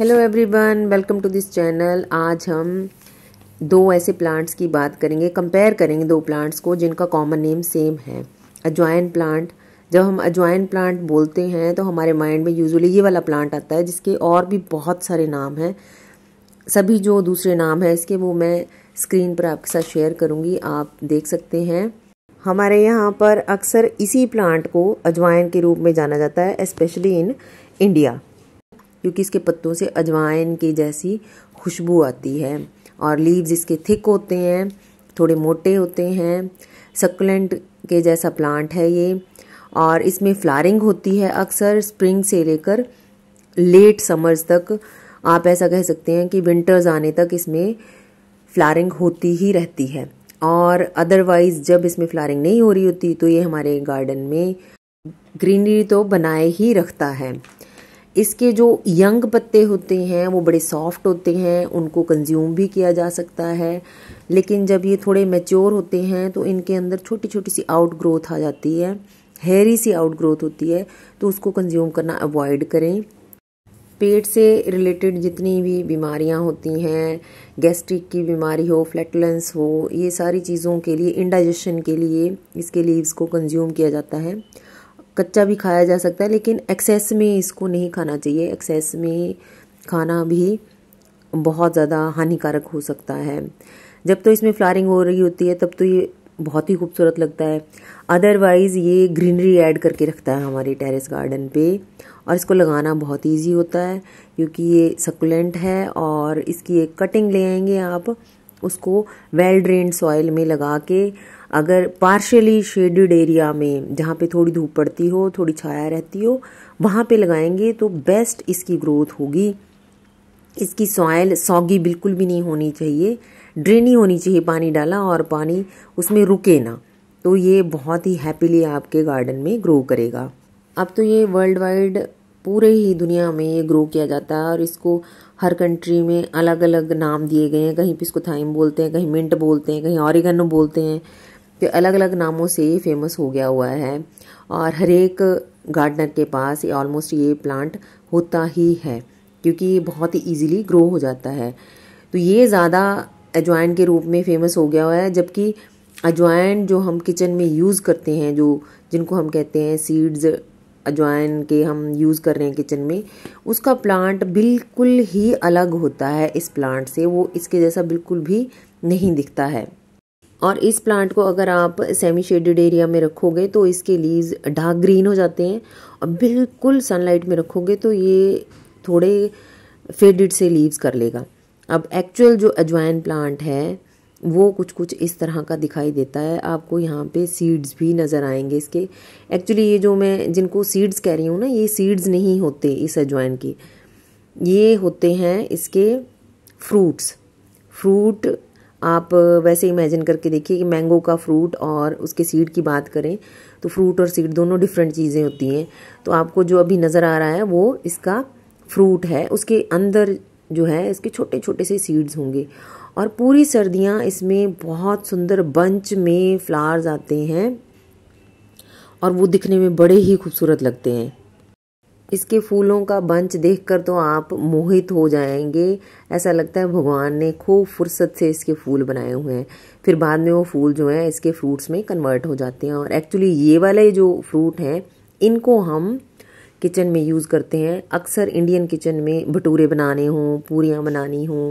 hello everyone welcome to this channel आज हम दो ऐसे प्लांट्स की बात करेंगे कंपेयर करेंगे दो प्लांट्स को जिनका कॉमन नेम सेम है अजवाइन प्लांट जब हम अजवाइन प्लांट बोलते हैं तो हमारे माइंड में यूजुअली ये वाला प्लांट आता है जिसके और भी बहुत सारे नाम हैं सभी जो दूसरे नाम हैं इसके वो मैं स्क्रीन पर आपके साथ शेयर करूँगी आप देख सकते हैं हमारे यहाँ पर अक्सर इसी प्लांट को अजवाइन के रूप में जाना जाता है स्पेशली इन इंडिया क्योंकि इसके पत्तों से अजवाइन की जैसी खुशबू आती है और लीव्स इसके थिक होते हैं थोड़े मोटे होते हैं सकुलेंट के जैसा प्लांट है ये और इसमें फ्लारिंग होती है अक्सर स्प्रिंग से लेकर लेट समर्स तक आप ऐसा कह सकते हैं कि विंटर्स आने तक इसमें फ्लारिंग होती ही रहती है और अदरवाइज जब इसमें फ्लारिंग नहीं हो रही होती तो ये हमारे गार्डन में ग्रीनरी तो बनाए ही रखता है इसके जो यंग पत्ते होते हैं वो बड़े सॉफ्ट होते हैं उनको कंज्यूम भी किया जा सकता है लेकिन जब ये थोड़े मेच्योर होते हैं तो इनके अंदर छोटी छोटी सी आउट ग्रोथ आ जाती है हेरी सी आउट ग्रोथ होती है तो उसको कंज्यूम करना अवॉइड करें पेट से रिलेटेड जितनी भी बीमारियां होती हैं गैस्ट्रिक की बीमारी हो फ्लैटलेंस हो ये सारी चीज़ों के लिए इंडाइजेशन के लिए इसके लीव्स को कंज्यूम किया जाता है कच्चा भी खाया जा सकता है लेकिन एक्सेस में इसको नहीं खाना चाहिए एक्सेस में खाना भी बहुत ज़्यादा हानिकारक हो सकता है जब तो इसमें फ्लारिंग हो रही होती है तब तो ये बहुत ही खूबसूरत लगता है अदरवाइज़ ये ग्रीनरी ऐड करके रखता है हमारे टेरेस गार्डन पे और इसको लगाना बहुत इजी होता है क्योंकि ये सकुलेंट है और इसकी एक कटिंग ले आएंगे आप उसको वेल ड्रेन सॉइल में लगा के अगर पार्शली शेडेड एरिया में जहाँ पे थोड़ी धूप पड़ती हो थोड़ी छाया रहती हो वहाँ पे लगाएंगे तो बेस्ट इसकी ग्रोथ होगी इसकी सॉयल सौगी बिल्कुल भी नहीं होनी चाहिए ड्रेनी होनी चाहिए पानी डाला और पानी उसमें रुके ना तो ये बहुत ही हैप्पीली आपके गार्डन में ग्रो करेगा अब तो ये वर्ल्ड वाइड पूरे ही दुनिया में ये ग्रो किया जाता है और इसको हर कंट्री में अलग अलग नाम दिए गए हैं कहीं पर इसको थाइम बोलते हैं कहीं मिंट बोलते हैं कहीं ऑरिगनो बोलते हैं तो अलग अलग नामों से ये फेमस हो गया हुआ है और हर एक गार्डनर के पास ये ऑलमोस्ट ये प्लांट होता ही है क्योंकि ये बहुत ही ईजिली ग्रो हो जाता है तो ये ज़्यादा अजवाइन के रूप में फेमस हो गया हुआ है जबकि अजवाइन जो हम किचन में यूज़ करते हैं जो जिनको हम कहते हैं सीड्स अजवाइन के हम यूज़ कर रहे हैं किचन में उसका प्लांट बिल्कुल ही अलग होता है इस प्लांट से वो इसके जैसा बिल्कुल भी नहीं दिखता है और इस प्लांट को अगर आप सेमी शेडेड एरिया में रखोगे तो इसके लीव्स डार्क ग्रीन हो जाते हैं और बिल्कुल सनलाइट में रखोगे तो ये थोड़े फेडेड से लीव्स कर लेगा अब एक्चुअल जो अजवाइन प्लांट है वो कुछ कुछ इस तरह का दिखाई देता है आपको यहाँ पे सीड्स भी नज़र आएंगे इसके एक्चुअली ये जो मैं जिनको सीड्स कह रही हूँ ना ये सीड्स नहीं होते इस अजवाइन के ये होते हैं इसके फ्रूट्स फ्रूट आप वैसे इमेजिन करके देखिए कि मैंगो का फ्रूट और उसके सीड की बात करें तो फ्रूट और सीड दोनों डिफरेंट चीज़ें होती हैं तो आपको जो अभी नज़र आ रहा है वो इसका फ्रूट है उसके अंदर जो है इसके छोटे छोटे से सीड्स होंगे और पूरी सर्दियाँ इसमें बहुत सुंदर बंच में फ्लावर्स आते हैं और वो दिखने में बड़े ही खूबसूरत लगते हैं इसके फूलों का बंच देखकर तो आप मोहित हो जाएंगे ऐसा लगता है भगवान ने खूब फुर्सत से इसके फूल बनाए हुए हैं फिर बाद में वो फूल जो है इसके फ्रूट्स में कन्वर्ट हो जाते हैं और एक्चुअली ये वाले जो फ्रूट हैं इनको हम किचन में यूज़ करते हैं अक्सर इंडियन किचन में भटूरे बनाने हों पूरियाँ बनानी हों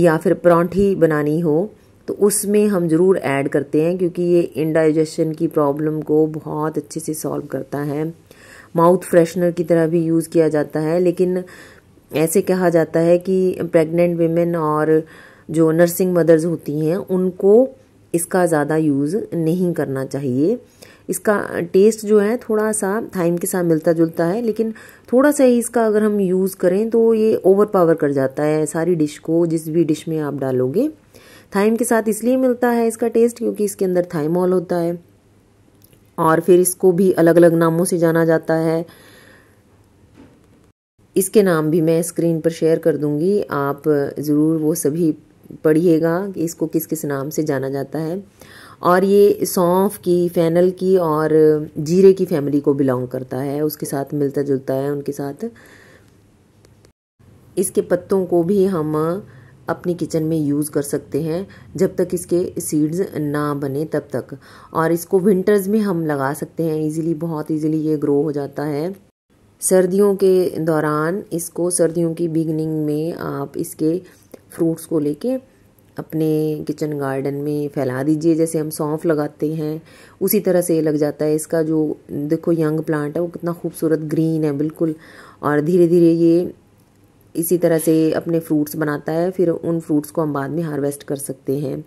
या फिर परौंठी बनानी हो तो उसमें हम ज़रूर ऐड करते हैं क्योंकि ये इनडाइजेशन की प्रॉब्लम को बहुत अच्छे से सॉल्व करता है माउथ फ्रेशनर की तरह भी यूज़ किया जाता है लेकिन ऐसे कहा जाता है कि प्रेग्नेंट वेमेन और जो नर्सिंग मदर्स होती हैं उनको इसका ज़्यादा यूज़ नहीं करना चाहिए इसका टेस्ट जो है थोड़ा सा थाइम के साथ मिलता जुलता है लेकिन थोड़ा सा ही इसका अगर हम यूज़ करें तो ये ओवर पावर कर जाता है सारी डिश को जिस भी डिश में आप डालोगे थाइम के साथ इसलिए मिलता है इसका टेस्ट क्योंकि इसके अंदर थाइमॉल होता है और फिर इसको भी अलग अलग नामों से जाना जाता है इसके नाम भी मैं स्क्रीन पर शेयर कर दूंगी आप ज़रूर वो सभी पढ़िएगा कि इसको किस किस नाम से जाना जाता है और ये सौंफ की फैनल की और जीरे की फैमिली को बिलोंग करता है उसके साथ मिलता जुलता है उनके साथ इसके पत्तों को भी हम अपनी किचन में यूज़ कर सकते हैं जब तक इसके सीड्स ना बने तब तक और इसको विंटर्स में हम लगा सकते हैं इजीली बहुत इजीली ये ग्रो हो जाता है सर्दियों के दौरान इसको सर्दियों की बिगनिंग में आप इसके फ्रूट्स को लेके अपने किचन गार्डन में फैला दीजिए जैसे हम सौंफ लगाते हैं उसी तरह से लग जाता है इसका जो देखो यंग प्लांट है वो कितना खूबसूरत ग्रीन है बिल्कुल और धीरे धीरे ये इसी तरह से अपने फ्रूट्स बनाता है फिर उन फ्रूट्स को हम बाद में हार्वेस्ट कर सकते हैं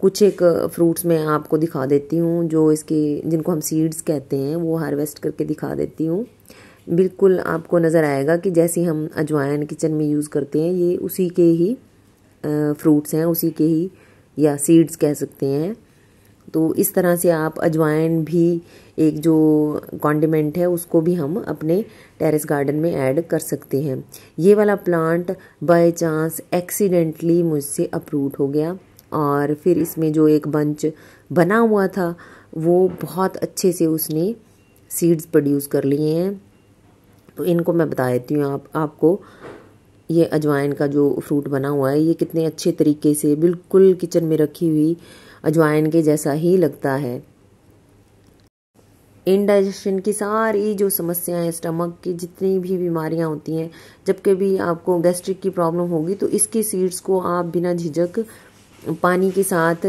कुछ एक फ्रूट्स मैं आपको दिखा देती हूँ जो इसके जिनको हम सीड्स कहते हैं वो हार्वेस्ट करके दिखा देती हूँ बिल्कुल आपको नज़र आएगा कि जैसे हम अजवाइन किचन में यूज़ करते हैं ये उसी के ही फ्रूट्स हैं उसी के ही या सीड्स कह सकते हैं तो इस तरह से आप अजवाइन भी एक जो कॉन्डिमेंट है उसको भी हम अपने टेरेस गार्डन में ऐड कर सकते हैं ये वाला प्लांट बाय चांस एक्सीडेंटली मुझसे अप्रूट हो गया और फिर इसमें जो एक बंच बना हुआ था वो बहुत अच्छे से उसने सीड्स प्रोड्यूस कर लिए हैं तो इनको मैं बता देती हूँ आप आपको ये अजवाइन का जो फ्रूट बना हुआ है ये कितने अच्छे तरीके से बिल्कुल किचन में रखी हुई अजवाइन के जैसा ही लगता है इनडाइजेशन की सारी जो समस्याएं स्टमक की जितनी भी बीमारियां होती हैं जब कभी आपको गैस्ट्रिक की प्रॉब्लम होगी तो इसकी सीड्स को आप बिना झिझक पानी के साथ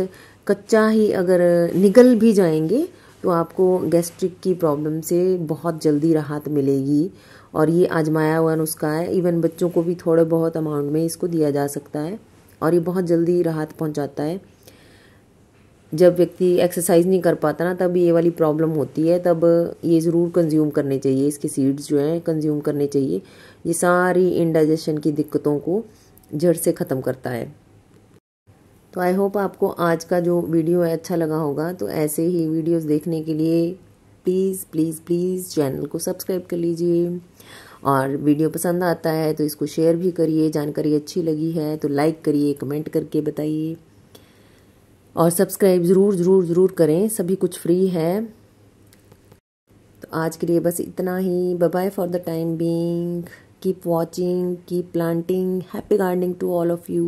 कच्चा ही अगर निकल भी जाएंगे तो आपको गैस्ट्रिक की प्रॉब्लम से बहुत जल्दी राहत मिलेगी और ये आजमाया हुआ नुस्खा है इवन बच्चों को भी थोड़े बहुत अमाउंट में इसको दिया जा सकता है और ये बहुत जल्दी राहत पहुंचाता है जब व्यक्ति एक्सरसाइज नहीं कर पाता ना तब ये वाली प्रॉब्लम होती है तब ये ज़रूर कंज्यूम करने चाहिए इसके सीड्स जो हैं कंज्यूम करने चाहिए ये सारी इनडाइजेशन की दिक्कतों को जड़ से ख़त्म करता है तो आई होप आपको आज का जो वीडियो है अच्छा लगा होगा तो ऐसे ही वीडियोस देखने के लिए प्लीज़ प्लीज़ प्लीज़ चैनल को सब्सक्राइब कर लीजिए और वीडियो पसंद आता है तो इसको शेयर भी करिए जानकारी अच्छी लगी है तो लाइक करिए कमेंट करके बताइए और सब्सक्राइब ज़रूर ज़रूर ज़रूर करें सभी कुछ फ्री है तो आज के लिए बस इतना ही bye for the time being keep watching keep planting happy gardening to all of you